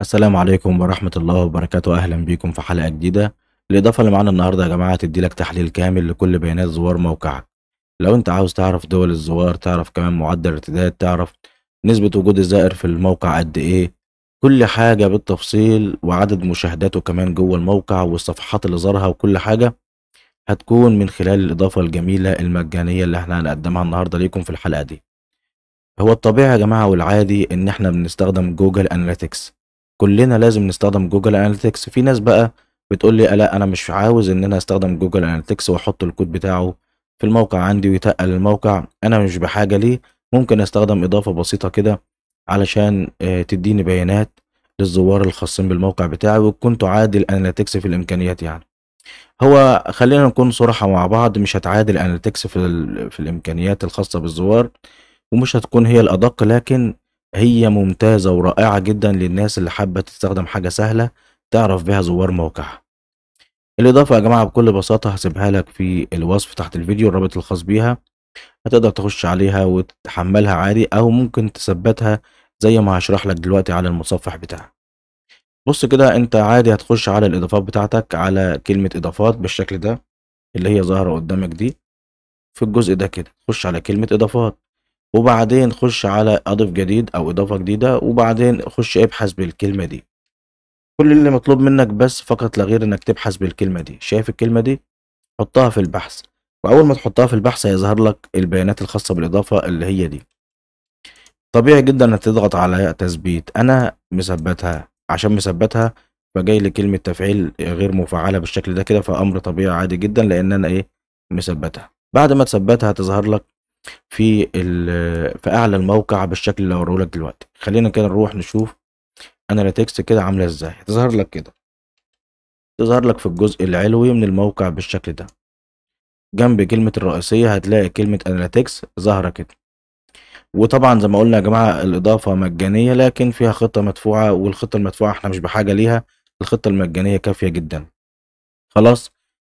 السلام عليكم ورحمة الله وبركاته أهلا بيكم في حلقة جديدة الإضافة اللي معانا النهاردة يا جماعة هتدي لك تحليل كامل لكل بيانات زوار موقعك لو أنت عاوز تعرف دول الزوار تعرف كمان معدل ارتداد تعرف نسبة وجود الزائر في الموقع قد إيه كل حاجة بالتفصيل وعدد مشاهداته كمان جوه الموقع والصفحات اللي زارها وكل حاجة هتكون من خلال الإضافة الجميلة المجانية اللي احنا هنقدمها النهاردة ليكم في الحلقة دي هو الطبيعي يا جماعة والعادي إن احنا بنستخدم جوجل أناليتكس كلنا لازم نستخدم جوجل اناليتكس في ناس بقى بتقول لي لا انا مش عاوز ان انا استخدم جوجل اناليتكس واحط الكود بتاعه في الموقع عندي ويتقل الموقع انا مش بحاجه ليه ممكن استخدم اضافه بسيطه كده علشان آه، تديني بيانات للزوار الخاصين بالموقع بتاعي وتكون تعادل اناليتكس في الامكانيات يعني هو خلينا نكون صراحه مع بعض مش هتعادل اناليتكس في, في الامكانيات الخاصه بالزوار ومش هتكون هي الادق لكن هي ممتازة ورائعة جدا للناس اللي حابة تستخدم حاجة سهلة تعرف بها زوار موقعها الإضافة يا جماعة بكل بساطة هسيبها لك في الوصف تحت الفيديو الرابط الخاص بيها هتقدر تخش عليها وتحملها عادي أو ممكن تثبتها زي ما هشرح لك دلوقتي على المتصفح بتاعها بص كده انت عادي هتخش على الإضافات بتاعتك على كلمة إضافات بالشكل ده اللي هي ظاهرة قدامك دي في الجزء ده كده تخش على كلمة إضافات وبعدين خش على اضف جديد او اضافه جديده وبعدين خش ابحث بالكلمه دي كل اللي مطلوب منك بس فقط لا غير انك تبحث بالكلمه دي شايف الكلمه دي حطها في البحث واول ما تحطها في البحث هيظهر لك البيانات الخاصه بالاضافه اللي هي دي طبيعي جدا انك تضغط على تثبيت انا مثبتها عشان مثبتها فجاي لي كلمه تفعيل غير مفعله بالشكل ده كده فامر طبيعي عادي جدا لان انا ايه مثبتها بعد ما تثبتها هتظهر لك في في اعلى الموقع بالشكل اللي هوريه لك دلوقتي خلينا كده نروح نشوف اناليتكس كده عامله ازاي هتظهر لك كده تظهر لك في الجزء العلوي من الموقع بالشكل ده جنب كلمة الرئيسية هتلاقي كلمة اناليتكس ظاهرة كده وطبعا زي ما قلنا يا جماعة الإضافة مجانية لكن فيها خطة مدفوعة والخطة المدفوعة احنا مش بحاجة ليها الخطة المجانية كافية جدا خلاص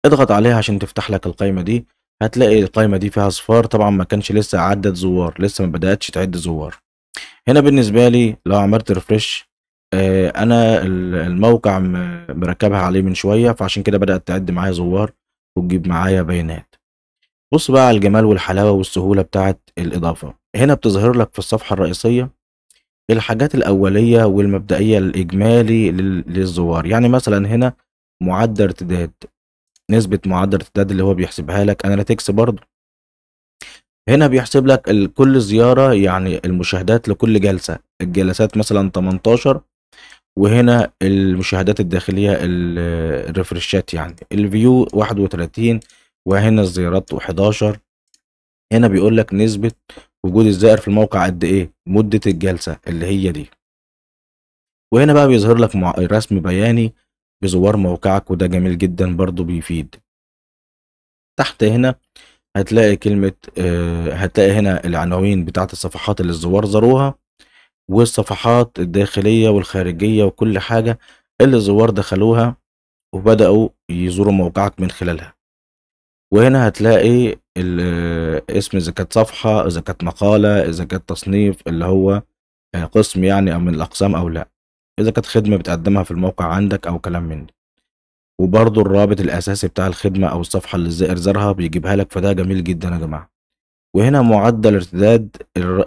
اضغط عليها عشان تفتح لك القائمة دي هتلاقي القايمة دي فيها صفار طبعا ما كانش لسه عدت زوار لسه ما بدأتش تعد زوار هنا بالنسبة لي لو عملت ريفرش آه، انا الموقع مركبها عليه من شوية فعشان كده بدأت تعد معايا زوار وتجيب معايا بيانات بص بقى على الجمال والحلاوة والسهولة بتاعة الإضافة هنا بتظهر لك في الصفحة الرئيسية الحاجات الأولية والمبدئية الإجمالي للزوار يعني مثلا هنا معدل ارتداد نسبه معدل الارتداد اللي هو بيحسبها لك اناليتكس برضه هنا بيحسب لك كل زياره يعني المشاهدات لكل جلسه الجلسات مثلا 18 وهنا المشاهدات الداخليه الريفرشات يعني الفيو 31 وهنا الزيارات 11 هنا بيقول لك نسبه وجود الزائر في الموقع قد ايه مده الجلسه اللي هي دي وهنا بقى بيظهر لك رسم بياني بزوار موقعك وده جميل جدا برضو بيفيد تحت هنا هتلاقي كلمة آه، هتلاقي هنا العناوين بتاعة الصفحات اللي الزوار زاروها والصفحات الداخلية والخارجية وكل حاجة اللي الزوار دخلوها وبدأوا يزوروا موقعك من خلالها وهنا هتلاقي آه، اسم إذا كانت صفحة إذا كانت مقالة إذا كانت تصنيف اللي هو آه، قسم يعني أو من الأقسام أو لأ إذا كانت خدمة بتقدمها في الموقع عندك أو كلام من ده وبرضه الرابط الأساسي بتاع الخدمة أو الصفحة اللي الزائر زارها بيجيبها لك فده جميل جدا يا جماعة وهنا معدل ارتداد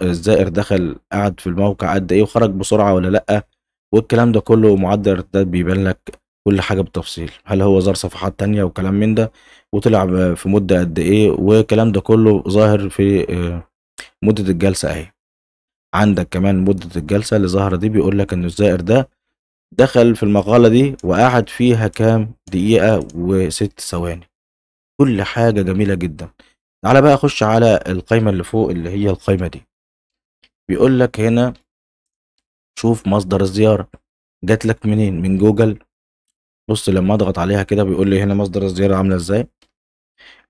الزائر دخل قعد في الموقع قد إيه وخرج بسرعة ولا لأ والكلام ده كله معدل الارتداد بيبان لك كل حاجة بالتفصيل هل هو زار صفحات تانية وكلام من ده وطلع في مدة قد إيه والكلام ده كله ظاهر في آه، مدة الجلسة أهي عندك كمان مدة الجلسة اللي ظهر دي بيقول لك إن الزائر ده دخل في المقالة دي وقعد فيها كام دقيقة وست ثواني كل حاجة جميلة جدا تعالى بقى أخش على القايمة اللي فوق اللي هي القايمة دي بيقول لك هنا شوف مصدر الزيارة جات لك منين من جوجل بص لما اضغط عليها كده بيقول لي هنا مصدر الزيارة عاملة ازاي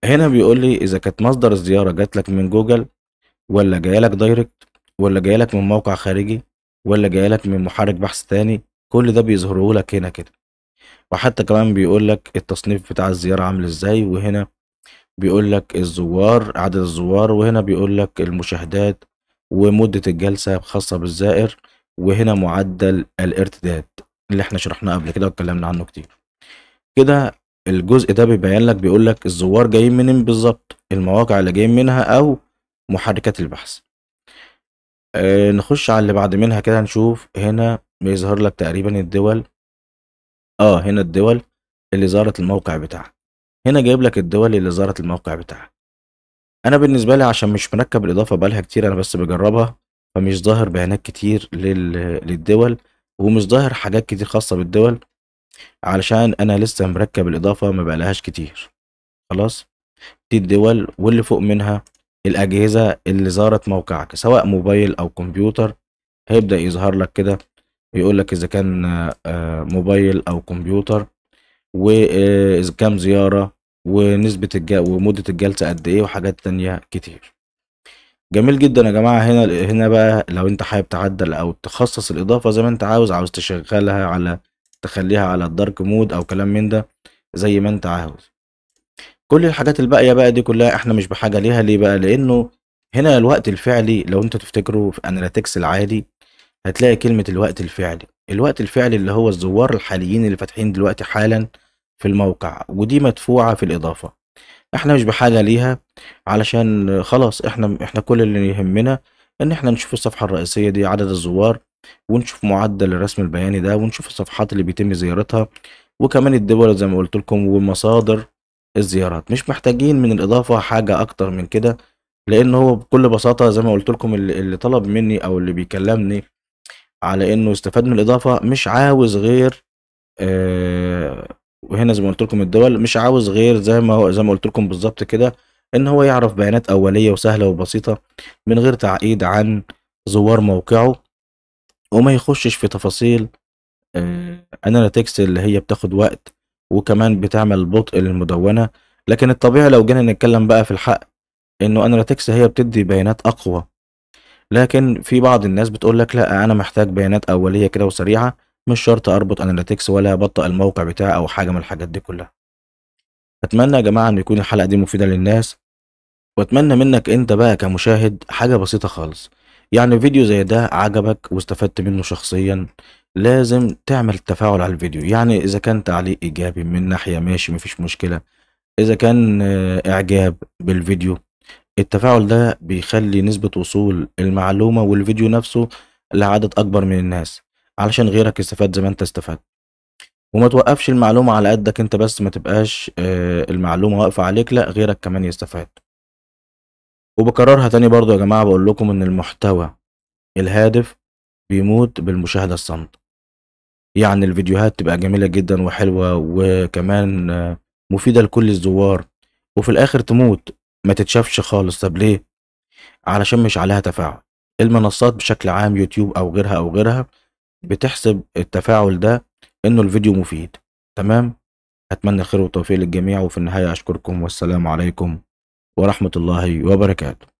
هنا بيقول لي اذا كانت مصدر الزيارة جات لك من جوجل ولا جايه لك دايركت ولا جاية لك من موقع خارجي، ولا جاية لك من محرك بحث تاني، كل ده بيظهره لك هنا كده. وحتى كمان بيقول لك التصنيف بتاع الزيارة عامل إزاي، وهنا بيقول لك الزوار عدد الزوار، وهنا بيقول لك المشاهدات، ومدة الجلسة الخاصة بالزائر، وهنا معدل الإرتداد اللي إحنا شرحناه قبل كده واتكلمنا عنه كتير. كده الجزء ده بيبين لك بيقول لك الزوار جايين منين بالظبط المواقع اللي جايين منها أو محركات البحث. آه، نخش على اللي بعد منها كده نشوف هنا بيظهر لك تقريبا الدول اه هنا الدول اللي ظهرت الموقع بتاعها هنا جايب لك الدول اللي ظهرت الموقع بتاعها انا بالنسبه لي عشان مش مركب الاضافه بقالها كتير انا بس بجربها فمش ظاهر بيانات كتير لل... للدول ومش ظاهر حاجات كتير خاصه بالدول علشان انا لسه مركب الاضافه ما بقالهاش كتير خلاص دي الدول واللي فوق منها الاجهزه اللي زارت موقعك سواء موبايل او كمبيوتر هيبدا يظهر لك كده يقول لك اذا كان آه، موبايل او كمبيوتر واذا آه، كام زياره ونسبه الج... ومده الجلسه قد ايه وحاجات تانية كتير جميل جدا يا جماعه هنا هنا بقى لو انت حابب تعدل او تخصص الاضافه زي ما انت عاوز عاوز تشغلها على تخليها على الدارك مود او كلام من ده زي ما انت عاوز كل الحاجات الباقيه بقى دي كلها احنا مش بحاجه ليها ليه بقى لانه هنا الوقت الفعلي لو انت تفتكروا في اناليتكس العادي هتلاقي كلمه الوقت الفعلي الوقت الفعلي اللي هو الزوار الحاليين اللي فاتحين دلوقتي حالا في الموقع ودي مدفوعه في الاضافه احنا مش بحاجه ليها علشان خلاص احنا احنا كل اللي يهمنا ان احنا نشوف الصفحه الرئيسيه دي عدد الزوار ونشوف معدل الرسم البياني ده ونشوف الصفحات اللي بيتم زيارتها وكمان الدول زي ما قلت لكم ومصادر الزيارات مش محتاجين من الإضافة حاجة أكتر من كده لأن هو بكل بساطة زي ما قلت لكم اللي, اللي طلب مني أو اللي بيكلمني على إنه يستفاد من الإضافة مش عاوز غير آه وهنا زي ما قلت لكم الدول مش عاوز غير زي ما زي ما قلت لكم بالظبط كده ان هو يعرف بيانات اوليه وسهله وبسيطه من غير تعقيد عن زوار موقعه وما يخشش في تفاصيل آه اناليتكس اللي هي بتاخد وقت وكمان بتعمل بطء للمدونة لكن الطبيعي لو جينا نتكلم بقى في الحق انه اناليتكس هي بتدي بيانات اقوى لكن في بعض الناس بتقول لك لا انا محتاج بيانات اوليه كده وسريعه مش شرط اربط اناليتكس ولا ابطئ الموقع بتاعي او حاجه من الحاجات دي كلها اتمنى يا جماعه ان يكون الحلقه دي مفيده للناس واتمنى منك انت بقى كمشاهد حاجه بسيطه خالص يعني فيديو زي ده عجبك واستفدت منه شخصيا لازم تعمل تفاعل على الفيديو يعني إذا كان تعليق إيجابي من ناحية ماشي مفيش مشكلة إذا كان آه، إعجاب بالفيديو التفاعل ده بيخلي نسبة وصول المعلومة والفيديو نفسه لعدد أكبر من الناس علشان غيرك يستفاد زي ما أنت استفدت وما توقفش المعلومة على قدك أنت بس ما تبقاش آه، المعلومة واقفة عليك لأ غيرك كمان يستفاد وبكررها تاني برضو يا جماعة بقول لكم إن المحتوى الهادف بيموت بالمشاهدة الصامتة يعني الفيديوهات تبقى جميلة جدا وحلوة وكمان مفيدة لكل الزوار وفي الآخر تموت ما تتشافش خالص طب ليه؟ علشان مش عليها تفاعل المنصات بشكل عام يوتيوب أو غيرها أو غيرها بتحسب التفاعل ده إنه الفيديو مفيد تمام؟ أتمنى الخير والتوفيق للجميع وفي النهاية أشكركم والسلام عليكم ورحمة الله وبركاته